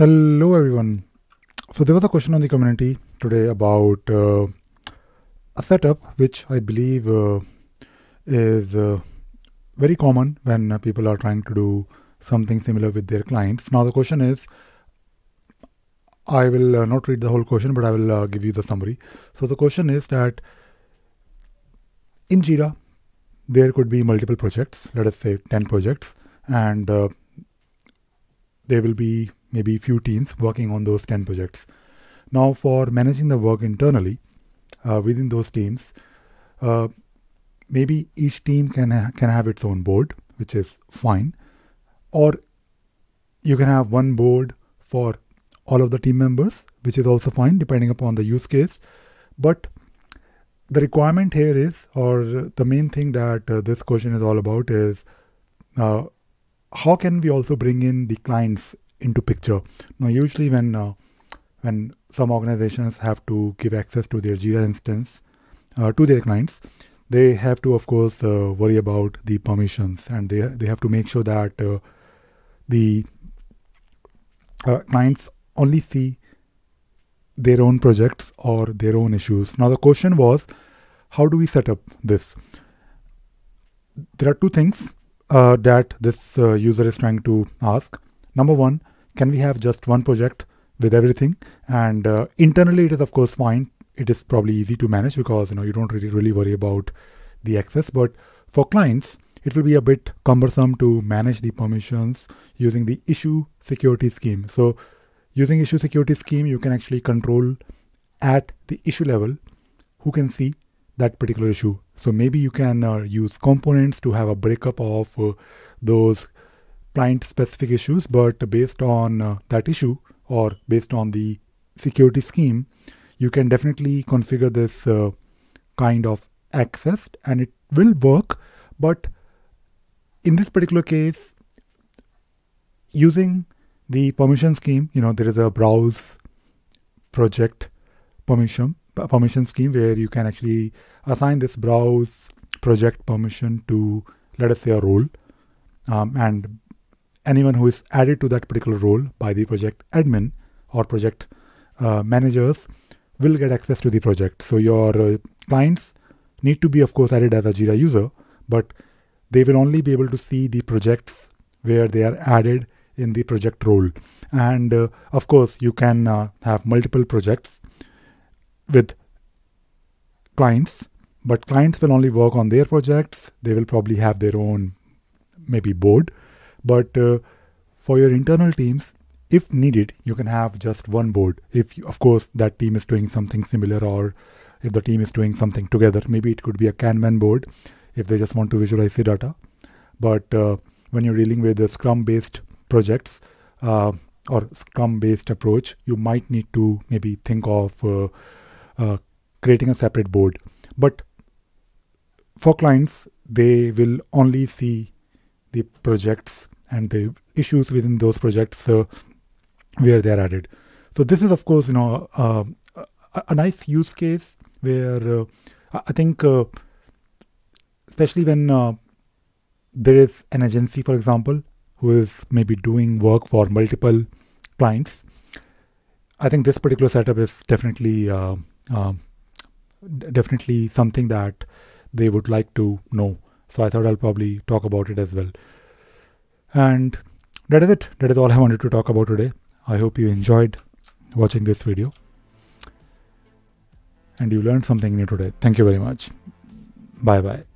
Hello, everyone. So, there was a question on the community today about uh, a setup which I believe uh, is uh, very common when people are trying to do something similar with their clients. Now, the question is I will uh, not read the whole question, but I will uh, give you the summary. So, the question is that in Jira, there could be multiple projects, let us say 10 projects, and uh, they will be maybe a few teams working on those 10 projects. Now, for managing the work internally uh, within those teams, uh, maybe each team can ha can have its own board, which is fine, or you can have one board for all of the team members, which is also fine, depending upon the use case. But the requirement here is, or the main thing that uh, this question is all about, is uh, how can we also bring in the clients into picture. Now, usually when uh, when some organizations have to give access to their Jira instance uh, to their clients, they have to, of course, uh, worry about the permissions, and they they have to make sure that uh, the uh, clients only see their own projects or their own issues. Now, the question was, how do we set up this? There are two things uh, that this user is trying to ask. Number one, can we have just one project with everything? And uh, internally, it is of course fine. It is probably easy to manage because you know you don't really really worry about the access. But for clients, it will be a bit cumbersome to manage the permissions using the issue security scheme. So using issue security scheme, you can actually control at the issue level who can see that particular issue. So maybe you can uh, use components to have a breakup of uh, those client specific issues, but based on uh, that issue or based on the security scheme, you can definitely configure this uh, kind of access and it will work. But in this particular case, using the permission scheme, you know, there is a browse project permission permission scheme where you can actually assign this browse project permission to let us say a role um, and anyone who is added to that particular role by the project admin or project uh, managers will get access to the project. So your uh, clients need to be, of course, added as a Jira user, but they will only be able to see the projects where they are added in the project role. And uh, of course, you can uh, have multiple projects with clients, but clients will only work on their projects. They will probably have their own maybe board but uh, for your internal teams, if needed, you can have just one board. If, you, of course, that team is doing something similar or if the team is doing something together, maybe it could be a Kanban board if they just want to visualize the data. But uh, when you're dealing with the Scrum based projects uh, or Scrum based approach, you might need to maybe think of uh, uh, creating a separate board. But for clients, they will only see the projects and the issues within those projects uh, where they're added. So this is, of course, you know, uh, a, uh, a, nice use case where uh, I think, uh, especially when uh, there is an agency, for example, who is maybe doing work for multiple clients, I think this particular setup is definitely definitely something that they would like to know so I thought I'll probably talk about it as well. And that is it. That is all I wanted to talk about today. I hope you enjoyed watching this video and you learned something new today. Thank you very much. Bye bye.